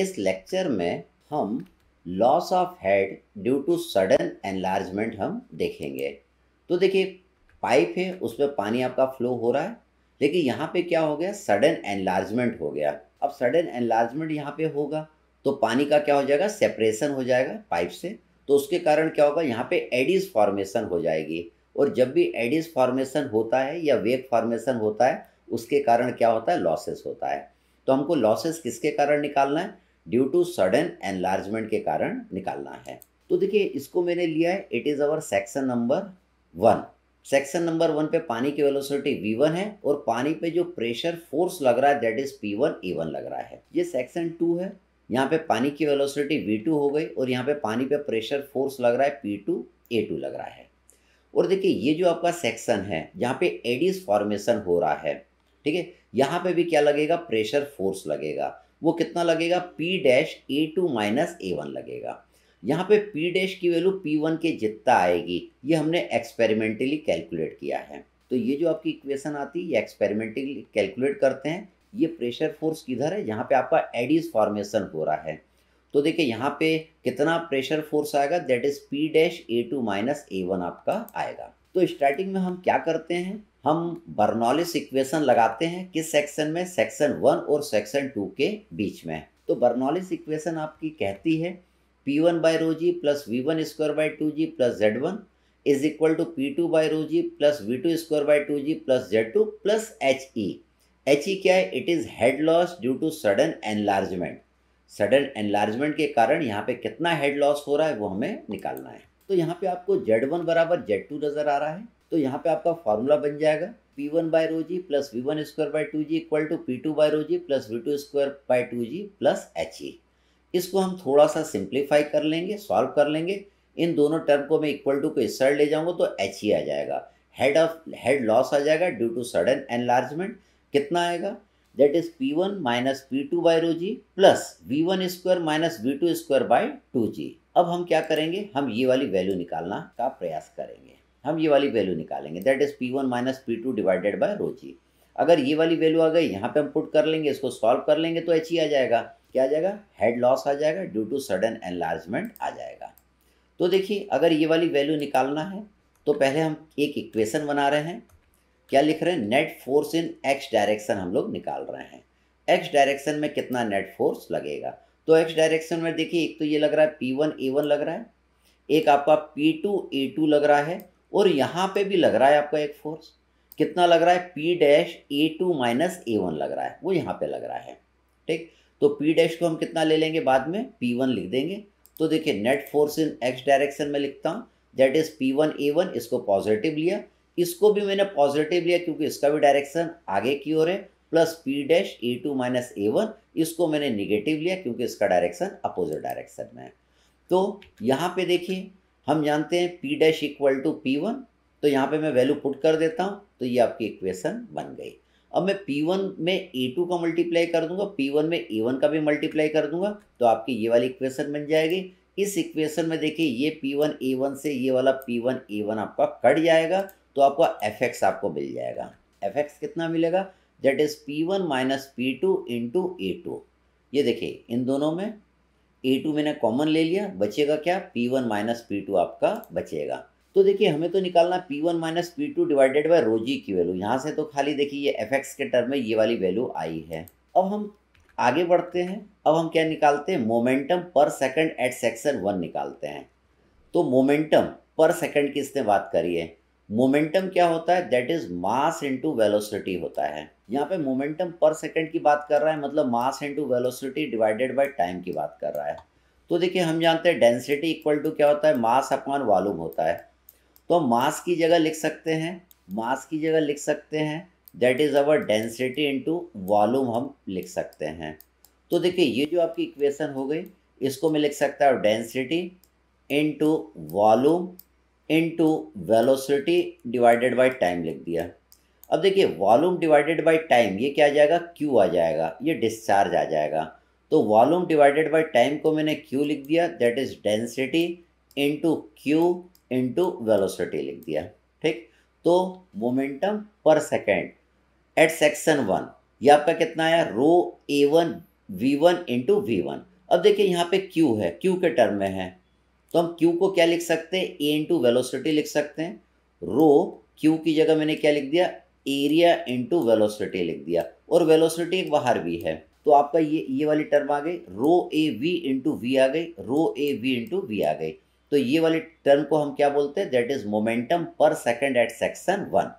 इस लेक्चर में हम loss of head due to sudden enlargement हम देखेंगे तो देखिए पाइप है उस पर पानी आपका फ्लो हो रहा है लेकिन यहाँ पे क्या हो गया सडन एनलार्जमेंट हो गया अब सडन एनलार्जमेंट यहाँ पे होगा तो पानी का क्या हो जाएगा सेपरेशन हो जाएगा पाइप से तो उसके कारण क्या होगा यहाँ पे एडिस फॉर्मेशन हो जाएगी और जब भी एडिस फॉर्मेशन होता है या वेग फॉर्मेशन होता है उसके कारण क्या होता है लॉसेस होता है तो हमको लॉसेस किसके कारण निकालना है ड्यू टू सडन एनलार्जमेंट के कारण निकालना है तो देखिए इसको मैंने लिया है it is our section number one section number one पे पानी की वेलोसिटी वी वन है और पानी पे जो प्रेशर फोर्स लग रहा है that is P one A one लग रहा है ये सेक्शन टू है यहाँ पे पानी की वेलोसिटी वी टू हो गई और यहाँ पे पानी पे प्रेशर फोर्स लग रहा है पी टू ए टू लग रहा है और देखिए ये जो आपका सेक्शन है जहाँ पे एडिस फॉर्मेशन हो रहा है ठीक है यहाँ पे भी क्या लगेगा प्रेशर फोर्स लगेगा वो कितना लगेगा P dash A two minus A one लगेगा यहाँ पे पी डैश की वैल्यू पी वन के जितना आएगी ये हमने एक्सपेरिमेंटली कैलकुलेट किया है तो ये जो आपकी इक्वेशन आती है ये एक्सपेरिमेंटली कैलकुलेट करते हैं ये प्रेशर फोर्स किधर है यहाँ पे आपका एडीज फॉर्मेशन हो रहा है तो देखिए यहाँ पे कितना प्रेशर फोर्स आएगा that is P dash A two minus A one आपका आएगा तो स्टार्टिंग में हम क्या करते हैं हम बर्नॉलिस इक्वेशन लगाते हैं किस सेक्शन में सेक्शन वन और सेक्शन टू के बीच में तो बर्नॉलिस इक्वेशन आपकी कहती है P one by rho G plus V one square by two G plus Z one is equal to P two by rho G plus V two square by two G plus Z two plus H E H E क्या है it is head loss due to sudden enlargement sudden enlargement के कारण यहाँ पे कितना head loss हो रहा है वो हमें निकालना है तो यहाँ पे आपको जेड वन बराबर जेड टू नज़र आ रहा है तो यहाँ पे आपका फॉर्मूला बन जाएगा P one by rho G plus V one square by two G equal to P two by rho G plus V two square by two G plus H E इसको हम थोड़ा सा सिंप्लीफाई कर लेंगे solve कर लेंगे इन दोनों term को मैं इक्वल टू को इस साइड ले जाऊंगा तो एच ई e आ जाएगा हेड ऑफ हेड लॉस आ जाएगा ड्यू टू सडन एनलार्जमेंट कितना आएगा that is P one minus P two by rho G plus V one square minus V two square by two G अब हम क्या करेंगे हम ये वाली वैल्यू निकालना का प्रयास करेंगे हम ये वाली वैल्यू निकालेंगे that is P one minus P two divided by rho G अगर ये वाली वैल्यू आ गई यहाँ पे हम पुट कर लेंगे इसको सॉल्व कर लेंगे तो एच ही e आ जाएगा क्या आ जाएगा हेड लॉस आ जाएगा ड्यू टू सडन एनलार्जमेंट आ जाएगा तो देखिए अगर ये वाली वैल्यू निकालना है तो पहले हम एक इक्वेशन बना रहे हैं क्या लिख रहे हैं net force in X direction हम लोग निकाल रहे हैं एक्स डायरेक्शन में कितना नेट फोर्स लगेगा तो एक्स डायरेक्शन में देखिए एक तो ये लग रहा है पी वन ए वन लग रहा है एक आपका पी टू ए टू लग रहा है और यहाँ पे भी लग रहा है आपका एक फोर्स कितना लग रहा है P dash A two minus A one लग रहा है वो यहाँ पे लग रहा है ठीक तो पी डैश को हम कितना ले लेंगे बाद में पी वन लिख देंगे तो देखिए net force in X direction में लिखता हूँ that is P one A one इसको पॉजिटिव लिया इसको भी मैंने पॉजिटिव लिया क्योंकि इसका भी डायरेक्शन आगे की ओर है plus P dash A two minus A one इसको मैंने निगेटिव लिया क्योंकि इसका डायरेक्शन अपोजिट डायरेक्शन में है तो यहाँ पे देखिए हम जानते हैं P dash equal to P one तो यहाँ पे मैं वैल्यू पुट कर देता हूँ तो ये आपकी इक्वेशन बन गई अब मैं पी वन में ए टू का मल्टीप्लाई कर दूंगा पी वन में ए वन का भी मल्टीप्लाई कर दूंगा तो आपकी ये वाली इक्वेशन बन जाएगी इस इक्वेशन में देखिए ये पी वन ए वन से ये वाला पी वन ए वन आपका कट जाएगा तो आपका एफ एक्स आपको मिल जाएगा एफ एक्स कितना मिलेगा that is P one minus P two into A two ये देखिए इन दोनों में ए टू मैंने कॉमन ले लिया बचेगा क्या P one minus P two आपका बचेगा तो देखिए हमें तो निकालना P one minus P two divided by rho G की वैल्यू यहाँ से तो खाली देखिए ये एफ एक्स के टर्म में ये वाली वैल्यू आई है अब हम आगे बढ़ते हैं अब हम क्या निकालते हैं momentum per second at section one निकालते हैं तो मोमेंटम पर सेकेंड की इसने बात करी है मोमेंटम क्या होता है that is mass into velocity होता है यहाँ पे मोमेंटम पर सेकंड की बात कर रहा है मतलब mass into velocity divided by time की बात कर रहा है तो देखिए हम जानते हैं डेंसिटी इक्वल टू क्या होता है मास अपॉन वॉल्यूम होता है तो हम मास की जगह लिख सकते हैं मास की जगह लिख सकते हैं that is our density into volume हम लिख सकते हैं तो देखिए ये जो आपकी इक्वेशन हो गई इसको मैं लिख सकता हूँ density into volume into velocity divided by time लिख दिया अब देखिए वॉल्यूम डिवाइडेड बाई टाइम ये क्या आ जाएगा क्यू आ जाएगा ये डिस्चार्ज आ जाएगा तो वॉल्यूम डिवाइडेड बाई टाइम को मैंने क्यू लिख दिया that is density into Q into velocity लिख दिया ठीक तो momentum per second at section one ये आपका कितना आया rho A one V one into V one अब देखिए यहाँ पे क्यू है क्यू के टर्म में है तो हम क्यू को क्या लिख सकते हैं ए इंटू वेलोसिटी लिख सकते हैं रो क्यू की जगह मैंने क्या लिख दिया एरिया इंटू वेलोसिटी लिख दिया और वेलोसिटी बाहर भी है तो आपका ये ये वाली टर्म आ गई rho A V into V आ गई rho A V into V आ गई तो ये वाली टर्म को हम क्या बोलते हैं that is momentum per second at section one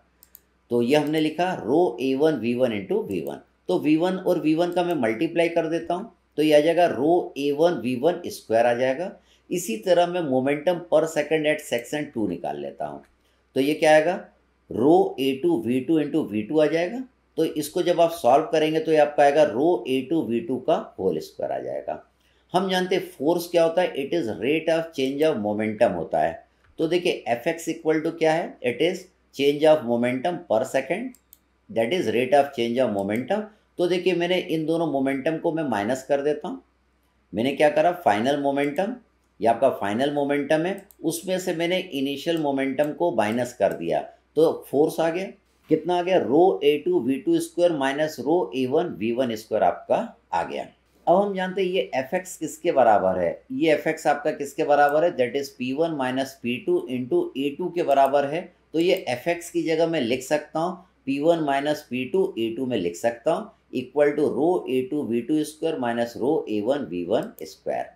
तो ये हमने लिखा rho A one V one into V one तो वी वन और वी वन का मैं मल्टीप्लाई कर देता हूँ तो ये आ जाएगा rho A one V one square आ जाएगा इसी तरह मैं momentum per second at section two निकाल लेता हूँ तो ये क्या आएगा rho A two V two into V two आ जाएगा तो इसको जब आप सॉल्व करेंगे तो ये आपका आएगा rho A two V two का होल स्क्वायर आ जाएगा हम जानते हैं फोर्स क्या होता है it is rate of change of momentum होता है तो देखिए एफ एक्स इक्वल टू क्या है it is change of momentum per second that is rate of change of momentum तो देखिए मैंने इन दोनों मोमेंटम को मैं माइनस कर देता हूँ मैंने क्या करा फाइनल मोमेंटम ये आपका फाइनल मोमेंटम है उसमें से मैंने इनिशियल मोमेंटम को माइनस कर दिया तो फोर्स आ गया कितना आ गया rho A two V two square minus rho A one V one square आपका आ गया अब हम जानते हैं ये एफ एक्स किसके बराबर है ये एफ एक्स आपका किसके बराबर है that is P one minus P two into A two के बराबर है तो ये एफ एक्स की जगह मैं लिख सकता हूँ P one minus P two A two में लिख सकता हूँ equal to rho A two V two square minus rho A one V one square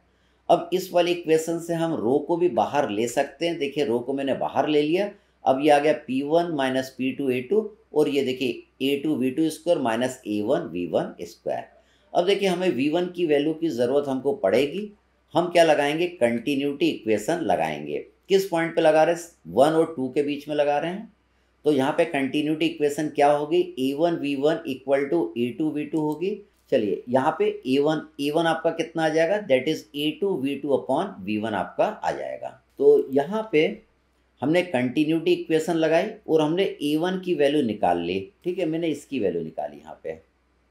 अब इस वाले इक्वेशन से हम रो को भी बाहर ले सकते हैं देखिए रो को मैंने बाहर ले लिया अब ये आ गया P one minus P two A two और ये देखिए A two V two square minus A one V one square अब देखिए हमें वी वन की वैल्यू की ज़रूरत हमको पड़ेगी हम क्या लगाएंगे कंटिन्यूटी इक्वेशन लगाएंगे किस पॉइंट पे लगा रहे हैं वन और टू के बीच में लगा रहे हैं तो यहाँ पे कंटिन्यूटी इक्वेशन क्या होगी A one V one equal to A two V two होगी चलिए यहाँ पे ए वन ए वन आपका कितना आ जाएगा that is A two V two upon V one आपका आ जाएगा तो यहाँ पे हमने कंटिन्यूटी इक्वेशन लगाई और हमने ए वन की वैल्यू निकाल ली ठीक है मैंने इसकी वैल्यू निकाली यहाँ पे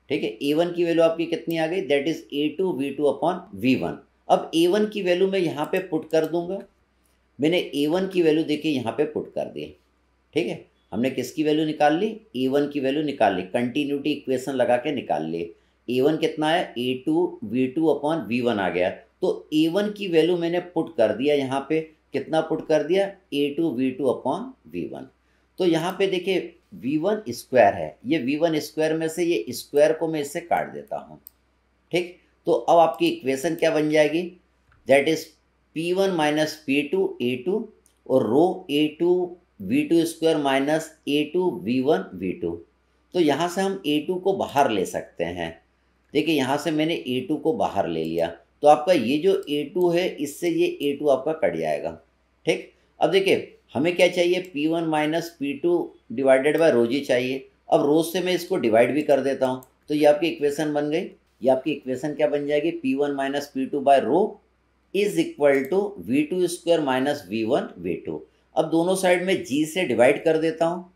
ठीक है ए वन की वैल्यू आपकी कितनी आ गई that is A two V two upon V one अब ए वन की वैल्यू मैं यहाँ पे पुट कर दूंगा मैंने ए वन की वैल्यू देखिए यहाँ पे पुट कर दी ठीक है हमने किसकी वैल्यू निकाल ली ए वन की वैल्यू निकाल ली कंटिन्यूटी इक्वेशन लगा के निकाल ली ए वन कितना है A two V two upon V one आ गया तो ए वन की वैल्यू मैंने पुट कर दिया यहाँ पे कितना पुट कर दिया A two V two upon V one तो यहाँ पे देखिए वी वन स्क्वायर है ये वी वन स्क्वायर में से ये स्क्वायर को मैं इससे काट देता हूँ ठीक तो अब आपकी इक्वेशन क्या बन जाएगी that is P one minus P two A two और rho A two V two square minus A two V one V two तो यहाँ से हम ए टू को बाहर ले सकते हैं देखिए यहाँ से मैंने ए टू को बाहर ले लिया तो आपका ये जो ए टू है इससे ये ए टू आपका कट जाएगा ठीक अब देखिए हमें क्या चाहिए P one minus P two divided by रोज ही चाहिए अब रोज से मैं इसको डिवाइड भी कर देता हूँ तो ये आपकी इक्वेशन बन गई ये आपकी इक्वेशन क्या बन जाएगी P one minus P two by rho is equal to V two square minus V one V two अब दोनों साइड में जी से डिवाइड कर देता हूँ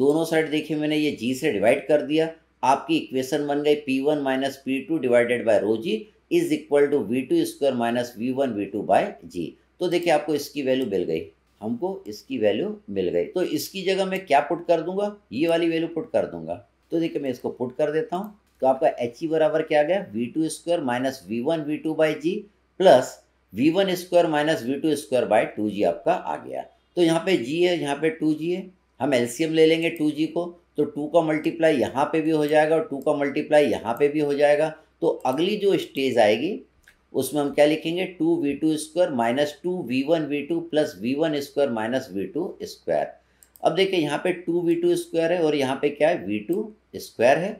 दोनों साइड देखिए मैंने ये जी से डिवाइड कर दिया आपकी इक्वेशन बन गई P one minus P two divided by rho g is equal to V two square minus V one V two by g तो देखिए आपको इसकी वैल्यू मिल गई हमको इसकी वैल्यू मिल गई तो इसकी जगह मैं क्या पुट कर दूंगा ये वाली वैल्यू पुट कर दूंगा तो देखिए मैं इसको पुट कर देता हूँ तो आपका एच ई e बराबर क्या आ गया V two square minus V one V two by g plus V one square minus V two square by two g आपका आ गया तो यहाँ पे जी है यहाँ पे टू जी है हम एलसीएम ले लेंगे टू जी को तो टू का मल्टीप्लाई यहाँ पे भी हो जाएगा और टू का मल्टीप्लाई यहाँ पे भी हो जाएगा तो अगली जो स्टेज आएगी उसमें हम क्या लिखेंगे two V two square minus two V one V two plus V one square minus V two square अब देखिए यहाँ पे टू वी टू स्क्वायर है और यहाँ पे क्या है वी टू स्क्वायर है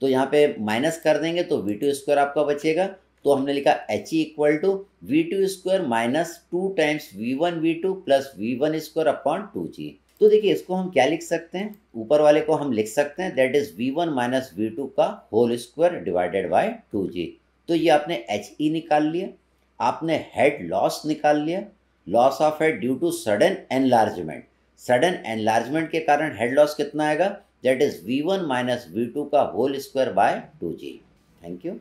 तो यहाँ पे माइनस कर देंगे तो वी टू स्क्वायर आपका बचेगा तो हमने लिखा H E equal to V two square minus two times V one V two plus V one square upon two g तो देखिए इसको हम क्या लिख सकते हैं ऊपर वाले को हम लिख सकते हैं that is V one minus V two का whole square divided by two g तो ये आपने एच ई e निकाल लिया आपने हेड लॉस निकाल लिया loss of head due to sudden enlargement sudden enlargement के कारण हेड लॉस कितना आएगा that is V one minus V two का whole square by two g thank you